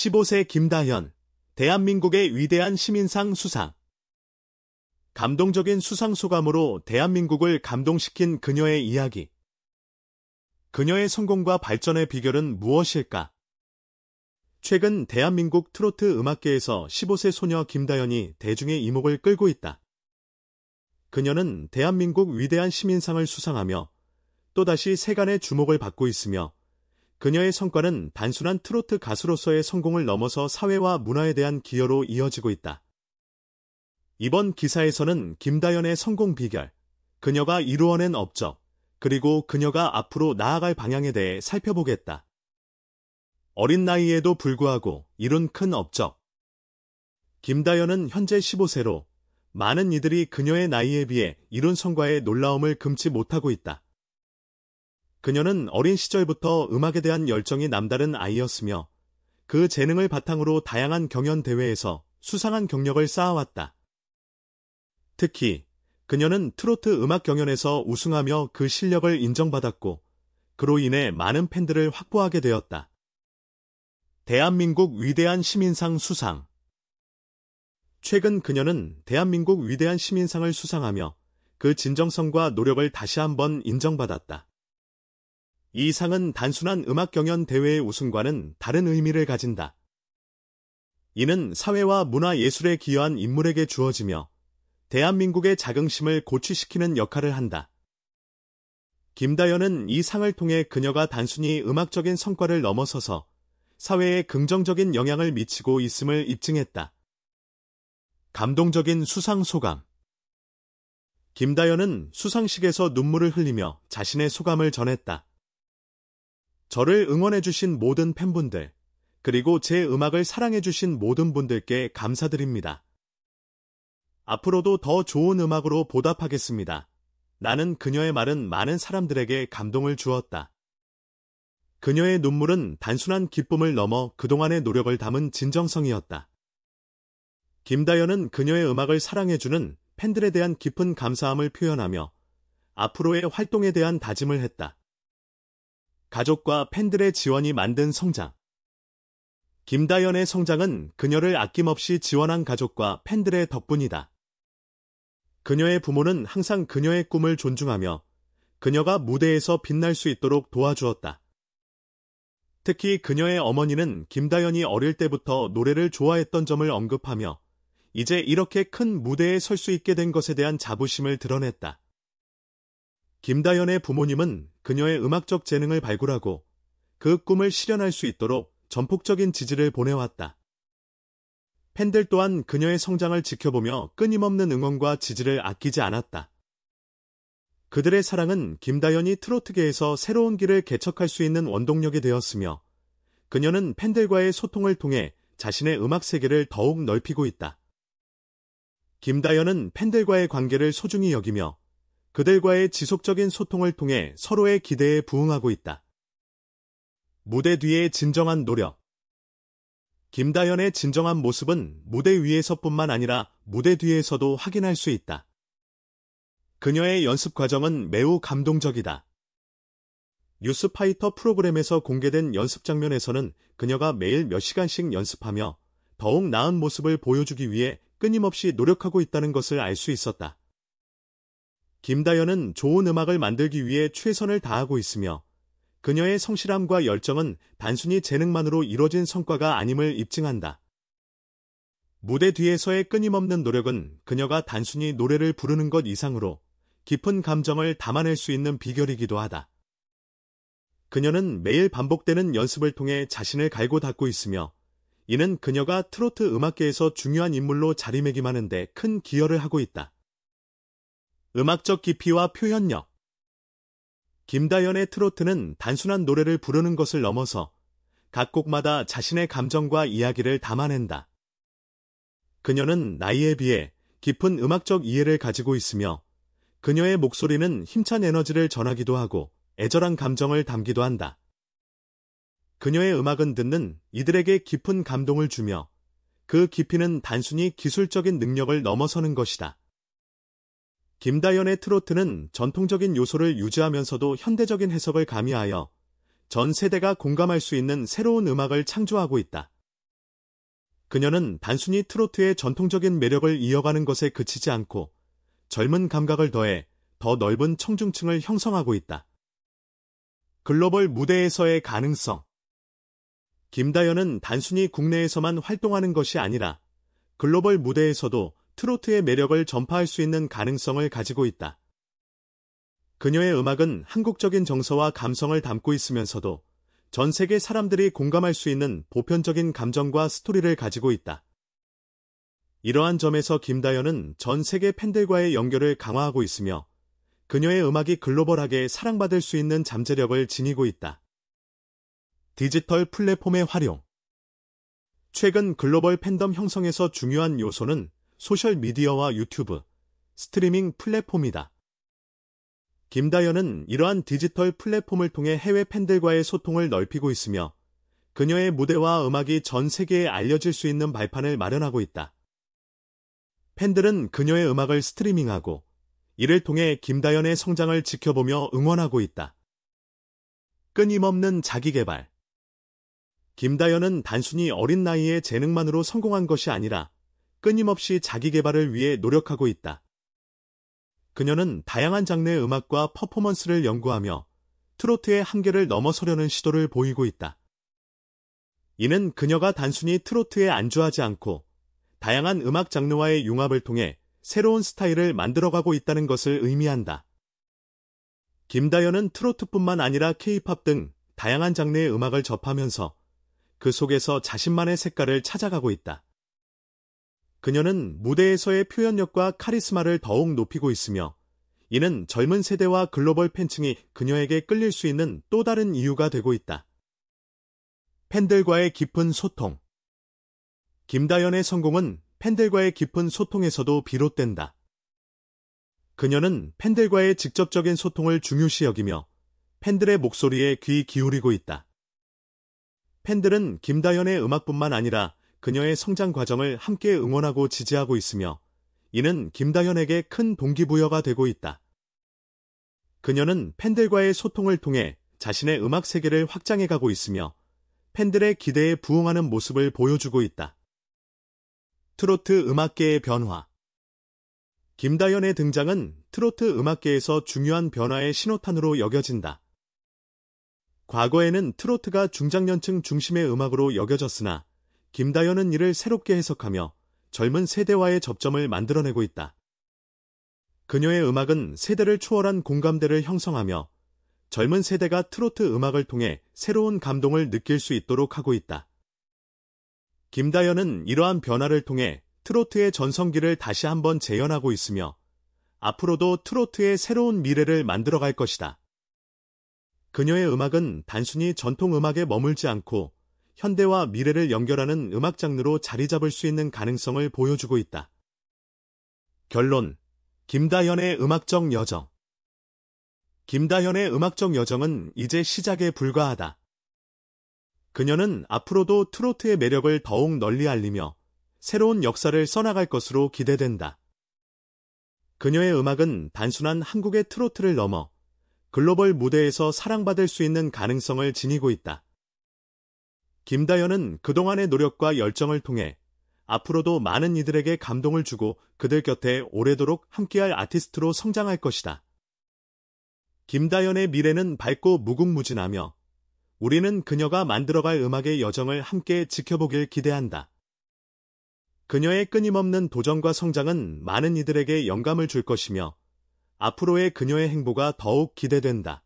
15세 김다현, 대한민국의 위대한 시민상 수상. 감동적인 수상 소감으로 대한민국을 감동시킨 그녀의 이야기. 그녀의 성공과 발전의 비결은 무엇일까? 최근 대한민국 트로트 음악계에서 15세 소녀 김다현이 대중의 이목을 끌고 있다. 그녀는 대한민국 위대한 시민상을 수상하며 또다시 세간의 주목을 받고 있으며 그녀의 성과는 단순한 트로트 가수로서의 성공을 넘어서 사회와 문화에 대한 기여로 이어지고 있다. 이번 기사에서는 김다연의 성공 비결, 그녀가 이루어낸 업적, 그리고 그녀가 앞으로 나아갈 방향에 대해 살펴보겠다. 어린 나이에도 불구하고 이룬 큰 업적. 김다연은 현재 15세로 많은 이들이 그녀의 나이에 비해 이룬 성과에 놀라움을 금치 못하고 있다. 그녀는 어린 시절부터 음악에 대한 열정이 남다른 아이였으며 그 재능을 바탕으로 다양한 경연 대회에서 수상한 경력을 쌓아왔다. 특히 그녀는 트로트 음악 경연에서 우승하며 그 실력을 인정받았고 그로 인해 많은 팬들을 확보하게 되었다. 대한민국 위대한 시민상 수상 최근 그녀는 대한민국 위대한 시민상을 수상하며 그 진정성과 노력을 다시 한번 인정받았다. 이 상은 단순한 음악 경연 대회의 우승과는 다른 의미를 가진다. 이는 사회와 문화 예술에 기여한 인물에게 주어지며 대한민국의 자긍심을 고취시키는 역할을 한다. 김다연은 이 상을 통해 그녀가 단순히 음악적인 성과를 넘어서서 사회에 긍정적인 영향을 미치고 있음을 입증했다. 감동적인 수상 소감 김다연은 수상식에서 눈물을 흘리며 자신의 소감을 전했다. 저를 응원해주신 모든 팬분들, 그리고 제 음악을 사랑해주신 모든 분들께 감사드립니다. 앞으로도 더 좋은 음악으로 보답하겠습니다. 나는 그녀의 말은 많은 사람들에게 감동을 주었다. 그녀의 눈물은 단순한 기쁨을 넘어 그동안의 노력을 담은 진정성이었다. 김다연은 그녀의 음악을 사랑해주는 팬들에 대한 깊은 감사함을 표현하며 앞으로의 활동에 대한 다짐을 했다. 가족과 팬들의 지원이 만든 성장. 김다연의 성장은 그녀를 아낌없이 지원한 가족과 팬들의 덕분이다. 그녀의 부모는 항상 그녀의 꿈을 존중하며 그녀가 무대에서 빛날 수 있도록 도와주었다. 특히 그녀의 어머니는 김다연이 어릴 때부터 노래를 좋아했던 점을 언급하며 이제 이렇게 큰 무대에 설 수 있게 된 것에 대한 자부심을 드러냈다. 김다연의 부모님은 그녀의 음악적 재능을 발굴하고 그 꿈을 실현할 수 있도록 전폭적인 지지를 보내왔다. 팬들 또한 그녀의 성장을 지켜보며 끊임없는 응원과 지지를 아끼지 않았다. 그들의 사랑은 김다연이 트로트계에서 새로운 길을 개척할 수 있는 원동력이 되었으며 그녀는 팬들과의 소통을 통해 자신의 음악 세계를 더욱 넓히고 있다. 김다연은 팬들과의 관계를 소중히 여기며 그들과의 지속적인 소통을 통해 서로의 기대에 부응하고 있다. 무대 뒤의 진정한 노력 김다현의 진정한 모습은 무대 위에서뿐만 아니라 무대 뒤에서도 확인할 수 있다. 그녀의 연습 과정은 매우 감동적이다. 뉴스파이터 프로그램에서 공개된 연습 장면에서는 그녀가 매일 몇 시간씩 연습하며 더욱 나은 모습을 보여주기 위해 끊임없이 노력하고 있다는 것을 알 수 있었다. 김다연은 좋은 음악을 만들기 위해 최선을 다하고 있으며 그녀의 성실함과 열정은 단순히 재능만으로 이뤄진 성과가 아님을 입증한다. 무대 뒤에서의 끊임없는 노력은 그녀가 단순히 노래를 부르는 것 이상으로 깊은 감정을 담아낼 수 있는 비결이기도 하다. 그녀는 매일 반복되는 연습을 통해 자신을 갈고 닦고 있으며 이는 그녀가 트로트 음악계에서 중요한 인물로 자리매김하는 데 큰 기여를 하고 있다. 음악적 깊이와 표현력. 김다연의 트로트는 단순한 노래를 부르는 것을 넘어서 각 곡마다 자신의 감정과 이야기를 담아낸다. 그녀는 나이에 비해 깊은 음악적 이해를 가지고 있으며 그녀의 목소리는 힘찬 에너지를 전하기도 하고 애절한 감정을 담기도 한다. 그녀의 음악은 듣는 이들에게 깊은 감동을 주며 그 깊이는 단순히 기술적인 능력을 넘어서는 것이다. 김다연의 트로트는 전통적인 요소를 유지하면서도 현대적인 해석을 가미하여 전 세대가 공감할 수 있는 새로운 음악을 창조하고 있다. 그녀는 단순히 트로트의 전통적인 매력을 이어가는 것에 그치지 않고 젊은 감각을 더해 더 넓은 청중층을 형성하고 있다. 글로벌 무대에서의 가능성 김다연은 단순히 국내에서만 활동하는 것이 아니라 글로벌 무대에서도 트로트의 매력을 전파할 수 있는 가능성을 가지고 있다. 그녀의 음악은 한국적인 정서와 감성을 담고 있으면서도 전 세계 사람들이 공감할 수 있는 보편적인 감정과 스토리를 가지고 있다. 이러한 점에서 김다연은 전 세계 팬들과의 연결을 강화하고 있으며 그녀의 음악이 글로벌하게 사랑받을 수 있는 잠재력을 지니고 있다. 디지털 플랫폼의 활용 최근 글로벌 팬덤 형성에서 중요한 요소는 소셜미디어와 유튜브, 스트리밍 플랫폼이다. 김다연은 이러한 디지털 플랫폼을 통해 해외 팬들과의 소통을 넓히고 있으며 그녀의 무대와 음악이 전 세계에 알려질 수 있는 발판을 마련하고 있다. 팬들은 그녀의 음악을 스트리밍하고 이를 통해 김다연의 성장을 지켜보며 응원하고 있다. 끊임없는 자기개발 김다연은 단순히 어린 나이에 재능만으로 성공한 것이 아니라 끊임없이 자기 개발을 위해 노력하고 있다. 그녀는 다양한 장르의 음악과 퍼포먼스를 연구하며 트로트의 한계를 넘어서려는 시도를 보이고 있다. 이는 그녀가 단순히 트로트에 안주하지 않고 다양한 음악 장르와의 융합을 통해 새로운 스타일을 만들어가고 있다는 것을 의미한다. 김다연은 트로트뿐만 아니라 케이팝 등 다양한 장르의 음악을 접하면서 그 속에서 자신만의 색깔을 찾아가고 있다. 그녀는 무대에서의 표현력과 카리스마를 더욱 높이고 있으며 이는 젊은 세대와 글로벌 팬층이 그녀에게 끌릴 수 있는 또 다른 이유가 되고 있다. 팬들과의 깊은 소통 김다연의 성공은 팬들과의 깊은 소통에서도 비롯된다. 그녀는 팬들과의 직접적인 소통을 중요시 여기며 팬들의 목소리에 귀 기울이고 있다. 팬들은 김다연의 음악뿐만 아니라 그녀의 성장 과정을 함께 응원하고 지지하고 있으며 이는 김다현에게 큰 동기부여가 되고 있다. 그녀는 팬들과의 소통을 통해 자신의 음악 세계를 확장해가고 있으며 팬들의 기대에 부응하는 모습을 보여주고 있다. 트로트 음악계의 변화 김다현의 등장은 트로트 음악계에서 중요한 변화의 신호탄으로 여겨진다. 과거에는 트로트가 중장년층 중심의 음악으로 여겨졌으나 김다연은 이를 새롭게 해석하며 젊은 세대와의 접점을 만들어내고 있다. 그녀의 음악은 세대를 초월한 공감대를 형성하며 젊은 세대가 트로트 음악을 통해 새로운 감동을 느낄 수 있도록 하고 있다. 김다연은 이러한 변화를 통해 트로트의 전성기를 다시 한번 재현하고 있으며 앞으로도 트로트의 새로운 미래를 만들어갈 것이다. 그녀의 음악은 단순히 전통 음악에 머물지 않고 현대와 미래를 연결하는 음악 장르로 자리 잡을 수 있는 가능성을 보여주고 있다. 결론 김다현의 음악적 여정 김다현의 음악적 여정은 이제 시작에 불과하다. 그녀는 앞으로도 트로트의 매력을 더욱 널리 알리며 새로운 역사를 써나갈 것으로 기대된다. 그녀의 음악은 단순한 한국의 트로트를 넘어 글로벌 무대에서 사랑받을 수 있는 가능성을 지니고 있다. 김다연은 그동안의 노력과 열정을 통해 앞으로도 많은 이들에게 감동을 주고 그들 곁에 오래도록 함께할 아티스트로 성장할 것이다. 김다연의 미래는 밝고 무궁무진하며 우리는 그녀가 만들어갈 음악의 여정을 함께 지켜보길 기대한다. 그녀의 끊임없는 도전과 성장은 많은 이들에게 영감을 줄 것이며 앞으로의 그녀의 행보가 더욱 기대된다.